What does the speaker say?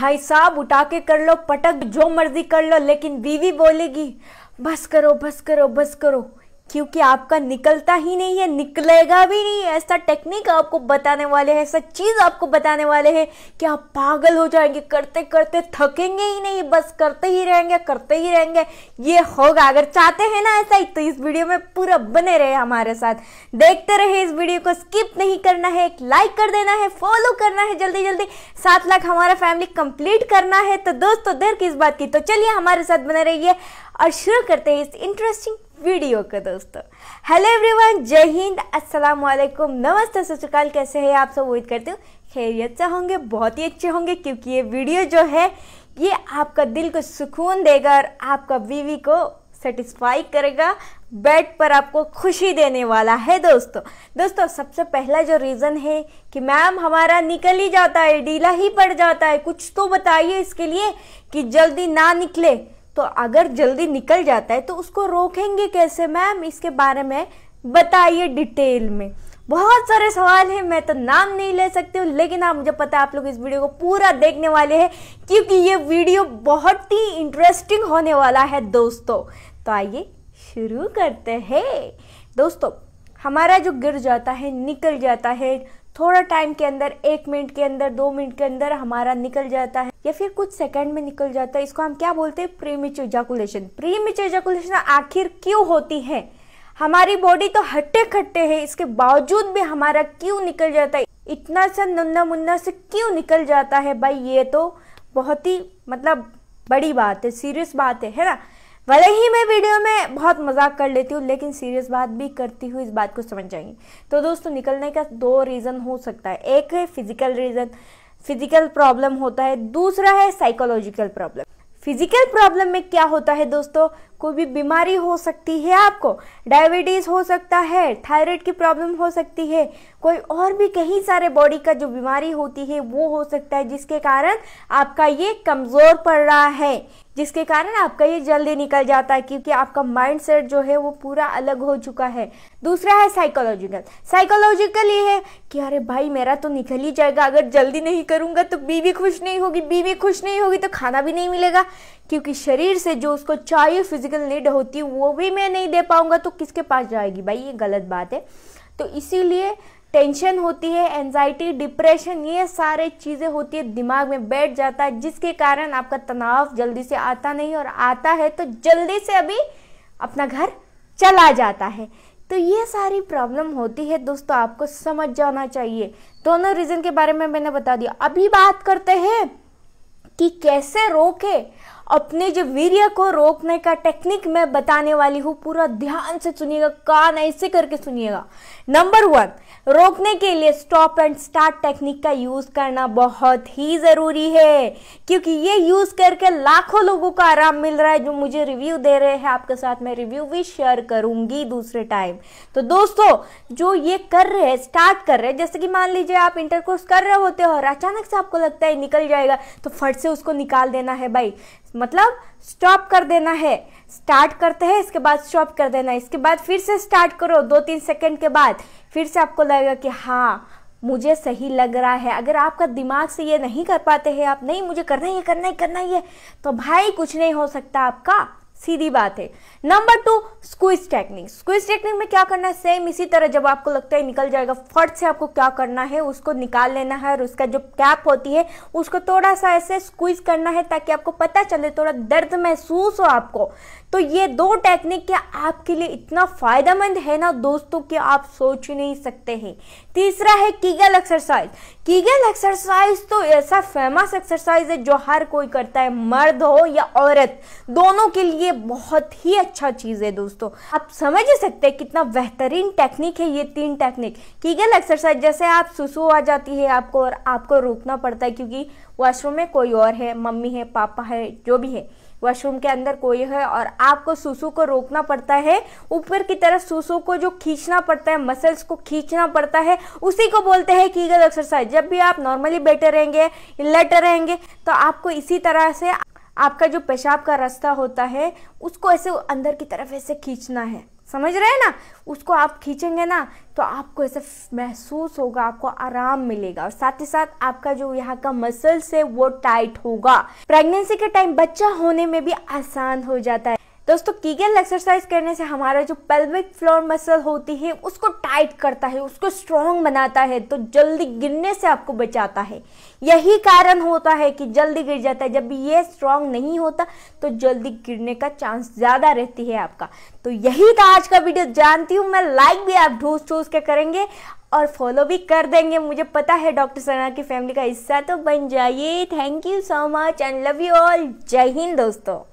भाई साहब उठा के कर लो पटक जो मर्जी कर लो लेकिन बीवी बोलेगी बस करो बस करो बस करो क्योंकि आपका निकलता ही नहीं है निकलेगा भी नहीं ऐसा टेक्निक आपको बताने वाले हैं ऐसा चीज़ आपको बताने वाले हैं कि आप पागल हो जाएंगे करते करते थकेंगे ही नहीं बस करते ही रहेंगे करते ही रहेंगे ये होगा अगर चाहते हैं ना ऐसा ही तो इस वीडियो में पूरा बने रहे हमारे साथ देखते रहे इस वीडियो को स्किप नहीं करना है एक लाइक कर देना है फॉलो करना है जल्दी जल्दी सात लाख हमारा फैमिली कंप्लीट करना है तो दोस्तों देर किस बात की तो चलिए हमारे साथ बने रहिए और शुरू करते हैं इस इंटरेस्टिंग वीडियो का दोस्तों हेलो एवरीवन जय हिंद अस्सलाम वालेकुम नमस्ते सचकाल कैसे हैं आप सब उम्मीद करती हूँ खैरियत से होंगे बहुत ही अच्छे होंगे क्योंकि ये वीडियो जो है ये आपका दिल को सुकून देगा और आपका बीवी को सेटिस्फाई करेगा बेड पर आपको खुशी देने वाला है दोस्तों दोस्तों सबसे पहला जो रीज़न है कि मैम हमारा निकल ही जाता है ढीला ही पड़ जाता है कुछ तो बताइए इसके लिए कि जल्दी ना निकले तो अगर जल्दी निकल जाता है तो उसको रोकेंगे कैसे मैम इसके बारे में बताइए डिटेल में बहुत सारे सवाल हैं मैं तो नाम नहीं ले सकती हूँ लेकिन आप हाँ, मुझे पता है आप लोग इस वीडियो को पूरा देखने वाले हैं क्योंकि ये वीडियो बहुत ही इंटरेस्टिंग होने वाला है दोस्तों तो आइए शुरू करते हैं दोस्तों हमारा जो गिर जाता है निकल जाता है थोड़ा टाइम के अंदर एक मिनट के अंदर दो मिनट के अंदर हमारा निकल जाता है या फिर कुछ सेकंड में निकल जाता है इसको हम क्या बोलते हैं प्रीमिच जैकुलेशन प्रीमिच जैकुलेशन आखिर क्यों होती है हमारी बॉडी तो हट्टे खट्टे है इसके बावजूद भी हमारा क्यों निकल जाता है इतना सा नन्ना मुन्ना से क्यों निकल जाता है भाई ये तो बहुत ही मतलब बड़ी बात है सीरियस बात है है ना भले ही मैं वीडियो में बहुत मजाक कर लेती हूँ लेकिन सीरियस बात भी करती हूँ इस बात को समझ जाएंगे तो दोस्तों निकलने का दो रीज़न हो सकता है एक है फिजिकल रीज़न फिजिकल प्रॉब्लम होता है दूसरा है साइकोलॉजिकल प्रॉब्लम फिजिकल प्रॉब्लम में क्या होता है दोस्तों कोई भी बीमारी हो सकती है आपको डायबिटीज़ हो सकता है थायराइड की प्रॉब्लम हो सकती है कोई और भी कहीं सारे बॉडी का जो बीमारी होती है वो हो सकता है जिसके कारण आपका ये कमज़ोर पड़ रहा है जिसके कारण आपका ये जल्दी निकल जाता है क्योंकि आपका माइंडसेट जो है वो पूरा अलग हो चुका है दूसरा है साइकोलॉजिकल साइकोलॉजिकल ये है कि अरे भाई मेरा तो निकल ही जाएगा अगर जल्दी नहीं करूँगा तो बीवी खुश नहीं होगी बीवी खुश नहीं होगी तो खाना भी नहीं मिलेगा क्योंकि शरीर से जो उसको चाहिए फिजिकल नीड होती वो भी मैं नहीं दे पाऊँगा तो किसके पास जाएगी भाई ये गलत बात है तो इसीलिए टेंशन होती है एनजाइटी डिप्रेशन ये सारे चीज़ें होती है दिमाग में बैठ जाता है जिसके कारण आपका तनाव जल्दी से आता नहीं और आता है तो जल्दी से अभी अपना घर चला जाता है तो ये सारी प्रॉब्लम होती है दोस्तों आपको समझ जाना चाहिए दोनों रीज़न के बारे में मैंने बता दिया अभी बात करते हैं कि कैसे रोके अपने जो वीर्य को रोकने का टेक्निक मैं बताने वाली हूँ पूरा ध्यान से सुनिएगा कान ऐसे करके सुनिएगा नंबर वन रोकने के लिए स्टॉप एंड स्टार्ट टेक्निक का यूज़ करना बहुत ही ज़रूरी है क्योंकि ये यूज़ करके लाखों लोगों को आराम मिल रहा है जो मुझे रिव्यू दे रहे हैं आपके साथ मैं रिव्यू भी शेयर करूंगी दूसरे टाइम तो दोस्तों जो ये कर रहे हैं स्टार्ट कर रहे हैं जैसे कि मान लीजिए आप इंटरकोर्स कर रहे होते हो और अचानक से आपको लगता है निकल जाएगा तो फट से उसको निकाल देना है भाई मतलब स्टॉप कर देना है स्टार्ट करते हैं इसके बाद स्टॉप कर देना है इसके बाद फिर से स्टार्ट करो दो तीन सेकंड के बाद फिर से आपको लगेगा कि हाँ मुझे सही लग रहा है अगर आपका दिमाग से ये नहीं कर पाते हैं आप नहीं मुझे करना ही करना ही करना ही है तो भाई कुछ नहीं हो सकता आपका सीधी बात है number two squeeze technique squeeze technique में क्या करना है सेम इसी तरह जब आपको लगता है निकल जाएगा फट से आपको क्या करना है उसको निकाल लेना है और उसका जो कैप होती है उसको थोड़ा सा ऐसे स्क्विज करना है ताकि आपको पता चले थोड़ा दर्द महसूस हो आपको तो ये दो टेक्निक क्या आपके लिए इतना फायदेमंद है ना दोस्तों कि आप सोच ही नहीं सकते हैं तीसरा है कीगल एक्सरसाइज कीगल एक्सरसाइज तो ऐसा फेमस एक्सरसाइज है जो हर कोई करता है मर्द हो या औरत दोनों के लिए बहुत ही अच्छा चीज है दोस्तों आप समझ ही सकते हैं कितना बेहतरीन टेक्निक है ये तीन टेक्निक कीगल एक्सरसाइज जैसे आप सुसु आ जाती है आपको और आपको रोकना पड़ता है क्योंकि वॉशरूम में कोई और है मम्मी है पापा है जो भी है वॉशरूम के अंदर कोई है और आपको सुसु को रोकना पड़ता है ऊपर की तरफ सुसु को जो खींचना पड़ता है मसल्स को खींचना पड़ता है उसी को बोलते हैं कीगल एक्सरसाइज जब भी आप नॉर्मली बैठे रहेंगे लेट रहेंगे तो आपको इसी तरह से आपका जो पेशाब का रास्ता होता है उसको ऐसे अंदर की तरफ ऐसे खींचना है समझ रहे हैं ना उसको आप खींचेंगे ना तो आपको ऐसा महसूस होगा आपको आराम मिलेगा और साथ ही साथ आपका जो यहाँ का मसल्स है वो टाइट होगा प्रेगनेंसी के टाइम बच्चा होने में भी आसान हो जाता है दोस्तों कीगल एक्सरसाइज करने से हमारा जो पेल्विक फ्लोर मसल होती है उसको टाइट करता है उसको स्ट्रॉन्ग बनाता है तो जल्दी गिरने से आपको बचाता है यही कारण होता है कि जल्दी गिर जाता है जब ये स्ट्रॉन्ग नहीं होता तो जल्दी गिरने का चांस ज़्यादा रहती है आपका तो यही था आज का वीडियो जानती हूँ मैं लाइक भी आप ढूंस ढूंढ के करेंगे और फॉलो भी कर देंगे मुझे पता है डॉक्टर सना की फैमिली का हिस्सा तो बन जाइए thank you so much and love you all जय हिंद दोस्तों